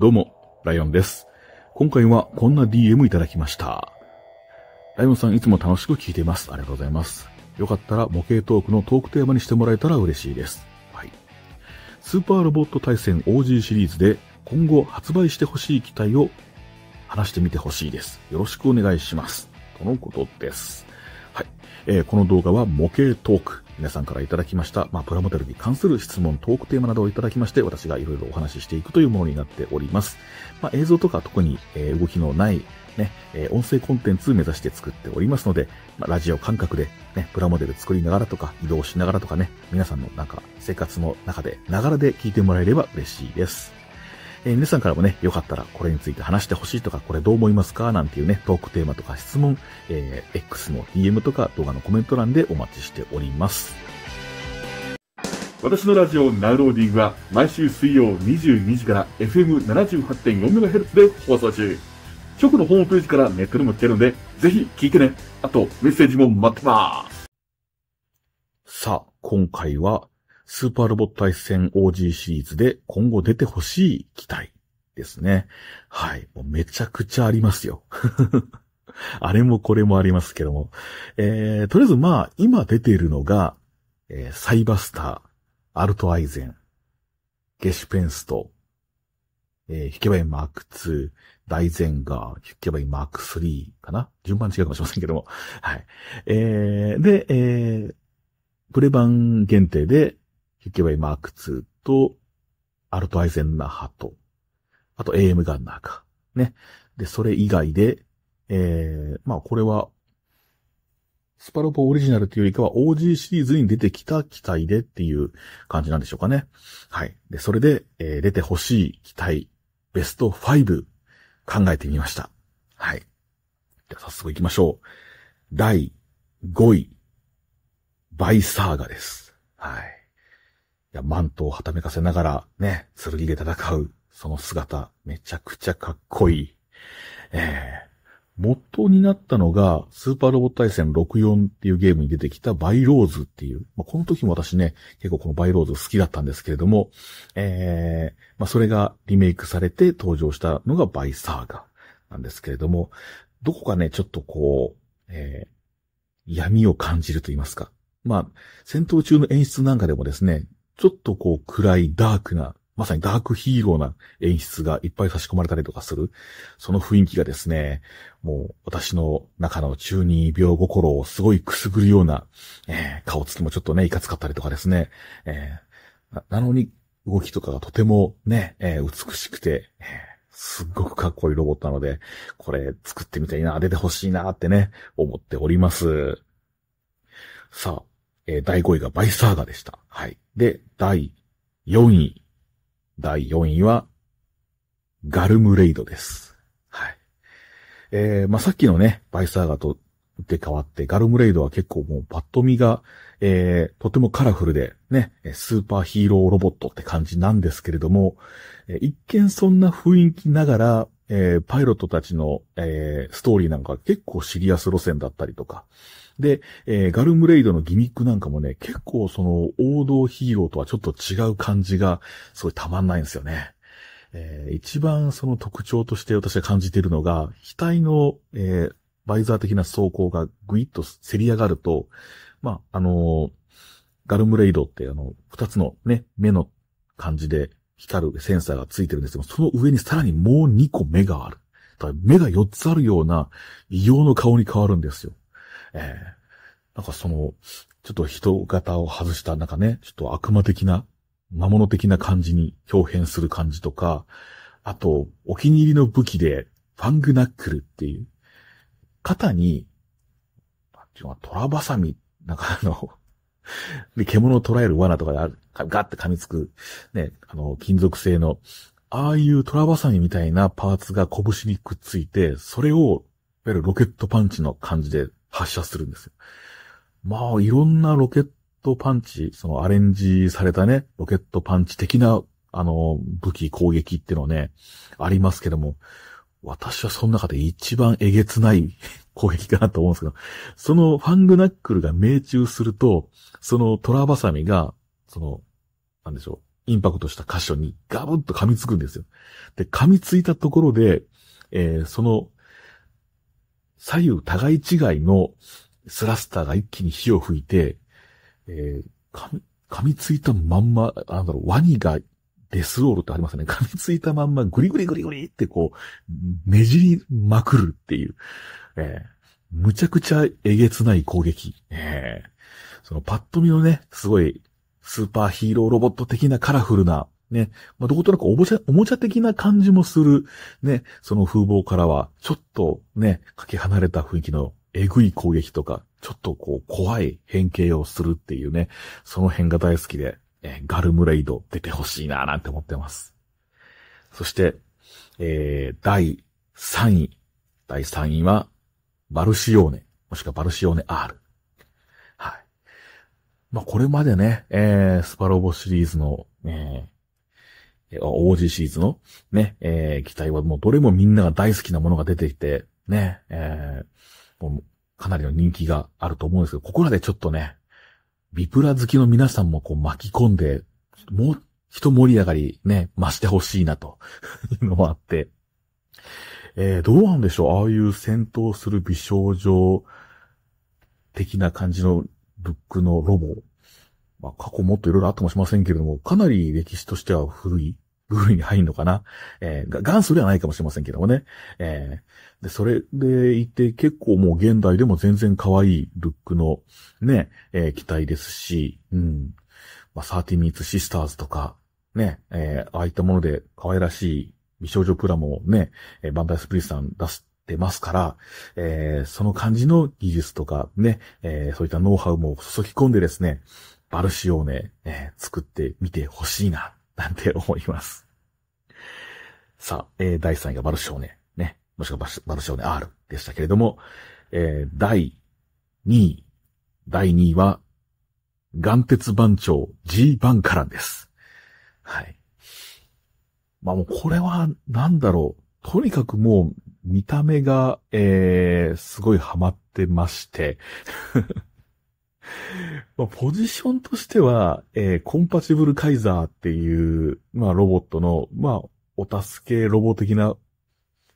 どうも、ライオンです。今回はこんな DM いただきました。ライオンさんいつも楽しく聞いています。ありがとうございます。よかったら模型トークのトークテーマにしてもらえたら嬉しいです。はい。スーパーロボット対戦 OG シリーズで今後発売してほしい機体を話してみてほしいです。よろしくお願いします。とのことです。はい。えー、この動画は模型トーク。皆さんからいただきました、まあ、プラモデルに関する質問、トークテーマなどをいただきまして、私がいろいろお話ししていくというものになっております。まあ、映像とか特に、えー、動きのない、ね、えー、音声コンテンツ目指して作っておりますので、まあ、ラジオ感覚で、ね、プラモデル作りながらとか、移動しながらとかね、皆さんのなんか、生活の中で、ながらで聞いてもらえれば嬉しいです。えー、皆さんからもね、よかったらこれについて話してほしいとか、これどう思いますかなんていうね、トークテーマとか質問、えー、X の DM とか動画のコメント欄でお待ちしております。私のラジオナウローディングは毎週水曜22時から FM78.4MHz で放送中。局のホームページからネットでも聞けるので、ぜひ聞いてね。あと、メッセージも待ってます。さあ、今回はスーパーロボット対戦 OG シリーズで今後出てほしい機体ですね。はい。もうめちゃくちゃありますよ。あれもこれもありますけども。えー、とりあえずまあ、今出ているのが、えー、サイバスター、アルトアイゼン、ゲシュペンスト、えー、引けばいいマーク2、大ゼンガー、引けばいいマーク3かな順番違うかもしれませんけども。はい。えー、で、えー、プレ版限定で、ヒケバイマーク2と、アルトアイゼンナハと、あと AM ガンナーか。ね。で、それ以外で、えー、まあこれは、スパロボオリジナルというよりかは OG シリーズに出てきた機体でっていう感じなんでしょうかね。はい。で、それで、えー、出てほしい機体、ベスト5考えてみました。はい。じゃあ早速行きましょう。第5位、バイサーガです。はい。いや、マントをはためかせながら、ね、剣で戦う、その姿、めちゃくちゃかっこいい。えー、元になったのが、スーパーロボット対戦64っていうゲームに出てきたバイローズっていう、まあ、この時も私ね、結構このバイローズ好きだったんですけれども、えー、まあ、それがリメイクされて登場したのがバイサーガなんですけれども、どこかね、ちょっとこう、えー、闇を感じると言いますか。まあ、戦闘中の演出なんかでもですね、ちょっとこう暗いダークな、まさにダークヒーローな演出がいっぱい差し込まれたりとかする、その雰囲気がですね、もう私の中の中二病心をすごいくすぐるような、えー、顔つきもちょっとね、いかつかったりとかですね、えー、ななのに動きとかがとてもね、えー、美しくて、えー、すっごくかっこいいロボットなので、これ作ってみたいな、出てほしいなってね、思っております。さあ、えー、第5位がバイサーガでした。はい。で、第4位。第4位は、ガルムレイドです。はい。えー、まあ、さっきのね、バイサーガとで変わって、ガルムレイドは結構もうパッと見が、えー、とてもカラフルで、ね、スーパーヒーローロボットって感じなんですけれども、一見そんな雰囲気ながら、えー、パイロットたちの、えー、ストーリーなんか結構シリアス路線だったりとか。で、えー、ガルムレイドのギミックなんかもね、結構その王道ヒーローとはちょっと違う感じがすごいたまんないんですよね。えー、一番その特徴として私が感じているのが、額の、えー、バイザー的な装甲がぐいっとせり上がると、まあ、あのー、ガルムレイドってあの、二つのね、目の感じで、光るセンサーがついてるんですけど、その上にさらにもう2個目がある。だから目が4つあるような異様の顔に変わるんですよ。ええー、なんかその、ちょっと人型を外した、なんかね、ちょっと悪魔的な、魔物的な感じに表変する感じとか、あと、お気に入りの武器で、ファングナックルっていう、肩に、なんていうのトラバサミ、なんかあの、で、獣を捕らえる罠とかである、ガッて噛みつく、ね、あの、金属製の、ああいうトラバサミみたいなパーツが拳にくっついて、それを、いわゆるロケットパンチの感じで発射するんですよ。まあ、いろんなロケットパンチ、そのアレンジされたね、ロケットパンチ的な、あの、武器攻撃っていうのね、ありますけども、私はその中で一番えげつない攻撃かなと思うんですけど、そのファングナックルが命中すると、そのトラバサミが、その、なんでしょう、インパクトした箇所にガブッと噛みつくんですよ。で、噛みついたところで、えー、その、左右互い違いのスラスターが一気に火を吹いて、えー、噛み、噛みついたまんま、なんだろう、ワニがデスロールってありますね。噛みついたまんまグリグリグリグリってこう、ねじりまくるっていう。えー、むちゃくちゃえげつない攻撃。えー、そのパッと見のね、すごいスーパーヒーローロボット的なカラフルな、ね、まあ、どことなくおもちゃ、おもちゃ的な感じもする、ね、その風貌からは、ちょっとね、かけ離れた雰囲気のえぐい攻撃とか、ちょっとこう怖い変形をするっていうね、その辺が大好きで、えー、ガルムレイド出てほしいななんて思ってます。そして、えー、第3位。第3位は、バルシオーネ、もしくはバルシオーネ R。はい。まあ、これまでね、えー、スパロボシリーズの、えー、OG シリーズのね、えー、機体はもうどれもみんなが大好きなものが出てきて、ね、えー、もうかなりの人気があると思うんですけど、ここらでちょっとね、ビプラ好きの皆さんもこう巻き込んで、もう一盛り上がりね、増してほしいなと いうのもあって。えー、どうなんでしょうああいう戦闘する美少女的な感じのブックのロボ。まあ、過去もっといろいろあったかもしれませんけれども、かなり歴史としては古い部類に入るのかな。えー、元祖ではないかもしれませんけどもね。えー、で、それでいて結構もう現代でも全然可愛いルックのね、えー、機体ですし、うん。まあ、サーティミーツシスターズとか、ね、えー、ああいったもので可愛らしい美少女プラもね、えバンダイスプリーさん出すてますから、えー、その感じの技術とかね、えー、そういったノウハウも注ぎ込んでですね、バルシオをね、えー、作ってみてほしいな、なんて思います。さあ、えー、第3位がバル少年、ね。もしくはバル少年 R でしたけれども、えー、第2位、第2位は、岩鉄番長 G 番からです。はい。まあもうこれは、何だろう。とにかくもう、見た目が、えー、すごいハマってまして まあ、ポジションとしては、えー、コンパチブルカイザーっていう、まあ、ロボットの、まあ、お助けロボ的な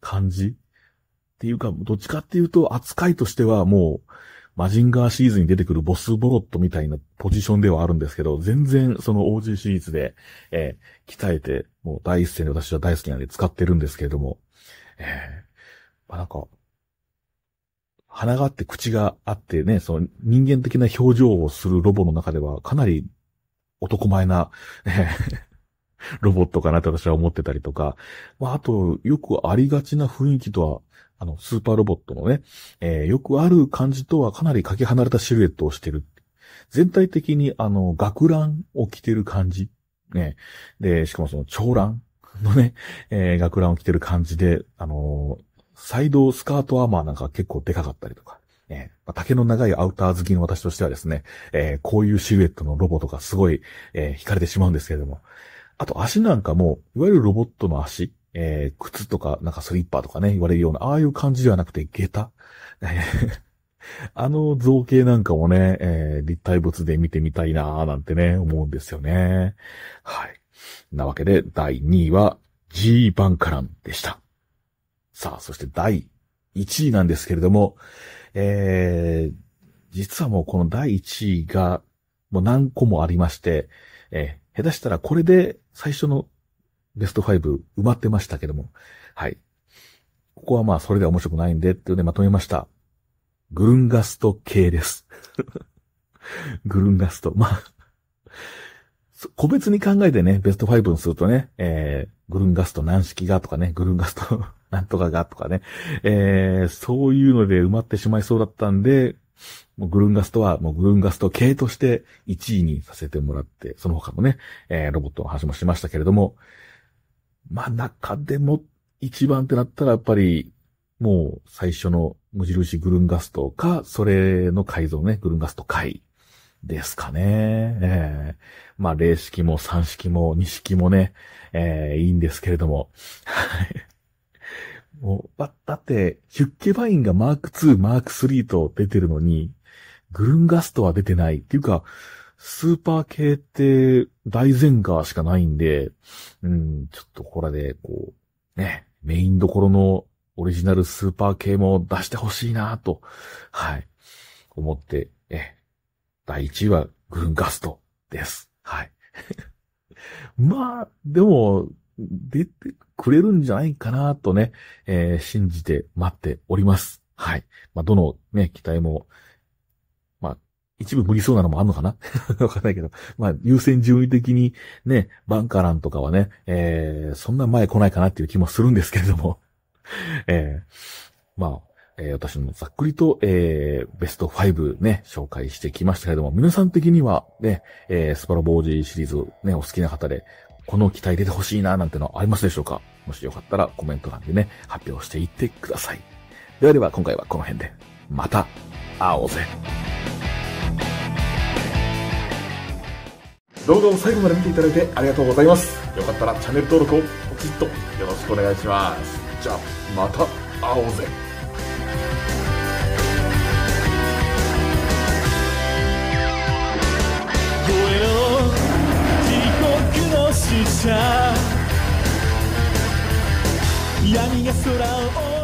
感じっていうか、どっちかっていうと、扱いとしてはもう、マジンガーシリーズに出てくるボスボロットみたいなポジションではあるんですけど、全然その OG シリーズで、えー、鍛えて、もう第一線で私は大好きなんで使ってるんですけれども、えー、まあ、なんか、鼻があって口があってね、その人間的な表情をするロボの中ではかなり男前な、ロボットかなと私は思ってたりとか、まあ、あと、よくありがちな雰囲気とは、あの、スーパーロボットのね、えー、よくある感じとはかなりかけ離れたシルエットをしてる。全体的に、あの、学ランを着てる感じ。ね。で、しかもその長蘭のね、えー、学ランを着てる感じで、あのー、サイドスカートアーマーなんか結構でかかったりとか。えー、竹の長いアウター好きの私としてはですね、えー、こういうシルエットのロボとかすごい、えー、惹かれてしまうんですけれども。あと足なんかも、いわゆるロボットの足、えー、靴とか、なんかスリッパとかね、言われるような、ああいう感じではなくて、下駄。あの造形なんかもね、えー、立体物で見てみたいなーなんてね、思うんですよね。はい。なわけで、第2位は、G バンカランでした。さあ、そして第1位なんですけれども、えー、実はもうこの第1位が、もう何個もありまして、えー、下手したらこれで最初のベスト5埋まってましたけども、はい。ここはまあそれでは面白くないんで、っていうね、でまとめました。グルンガスト系です。グルンガスト。まあ、個別に考えてね、ベスト5にするとね、えー、グルンガスト軟式がとかね、グルンガストなんとかがとかね。えー、そういうので埋まってしまいそうだったんで、もうグルンガストは、もうグルンガスト系として1位にさせてもらって、その他のね、えー、ロボットの話もしましたけれども、まあ中でも一番ってなったらやっぱり、もう最初の無印グルンガストか、それの改造ね、グルンガスト回ですかね。えー、まあ、零式も三式も二式もね、えー、いいんですけれども。もう、だって、ヒュッケバインがマーク2、マーク3と出てるのに、グルンガストは出てない。っていうか、スーパー系って大前科しかないんで、うん、ちょっとこれで、こう、ね、メインどころのオリジナルスーパー系も出してほしいなと、はい、思って、え、第1位はグルンガストです。はい。まあ、でも、出て、くれるんじゃないかなとね、えー、信じて待っております。はい。まあ、どのね、期待も、まあ、一部無理そうなのもあるのかな わかんないけど。まあ、優先順位的にね、バンカランとかはね、えー、そんな前来ないかなっていう気もするんですけれども。えー、まあ、え私もざっくりと、えー、ベスト5ね、紹介してきましたけれども、皆さん的にはね、えー、スパロボージシリーズね、お好きな方で、この機体出てほしいななんてのありますでしょうかもしよかったらコメント欄でね、発表していってください。ではでは今回はこの辺で、また会おうぜ。動画を最後まで見ていただいてありがとうございます。よかったらチャンネル登録をポチッとよろしくお願いします。じゃあ、また会おうぜ。闇が空を